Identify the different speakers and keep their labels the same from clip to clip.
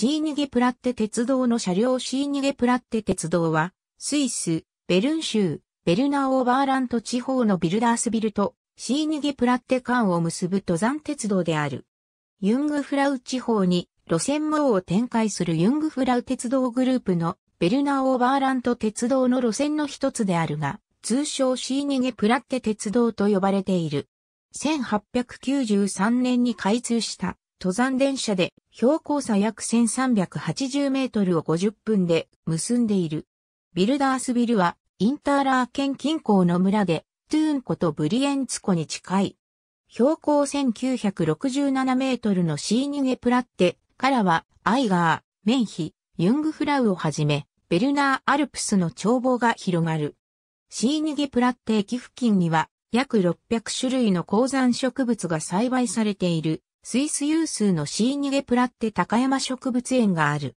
Speaker 1: シーニゲプラッテ鉄道の車両シーニゲプラッテ鉄道は、スイス、ベルン州、ベルナオーバーラント地方のビルダースビルと、シーニゲプラッテ間を結ぶ登山鉄道である。ユングフラウ地方に路線網を展開するユングフラウ鉄道グループのベルナオーバーラント鉄道の路線の一つであるが、通称シーニゲプラッテ鉄道と呼ばれている。1893年に開通した登山電車で標高差約1380メートルを50分で結んでいる。ビルダースビルはインターラー県近郊の村でトゥーン湖とブリエンツ湖に近い。標高1967メートルのシーニゲプラッテからはアイガー、メンヒ、ユングフラウをはじめ、ベルナーアルプスの眺望が広がる。シーニゲプラッテ駅付近には約600種類の高山植物が栽培されている。スイス有数のシーニゲプラッテ高山植物園がある。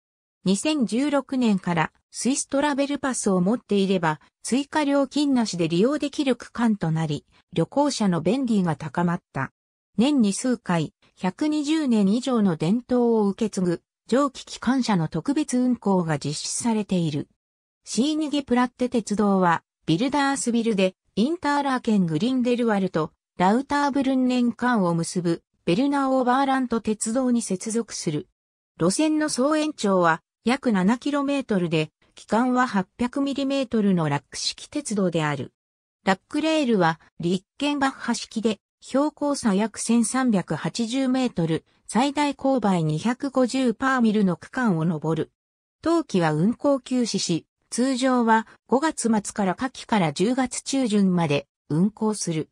Speaker 1: 2016年からスイストラベルパスを持っていれば追加料金なしで利用できる区間となり、旅行者の便利が高まった。年に数回、120年以上の伝統を受け継ぐ蒸気機関車の特別運行が実施されている。シーニゲプラッテ鉄道は、ビルダースビルで、インターラーケングリンデルワルと、ラウターブルン年間を結ぶベルナオーバーラント鉄道に接続する。路線の総延長は約 7km で、期間は 800mm のラック式鉄道である。ラックレールは立憲バッハ式で、標高差約1380メートル、最大勾配250パーミルの区間を登る。冬季は運行休止し、通常は5月末から夏季から10月中旬まで運行する。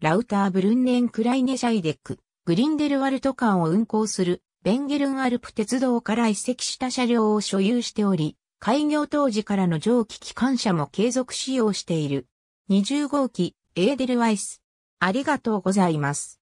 Speaker 1: ラウターブルンネンクライネシャイデック。グリンデルワルト間を運行するベンゲルンアルプ鉄道から移籍した車両を所有しており、開業当時からの蒸気機関車も継続使用している。20号機、エーデルワイス。ありがとうございます。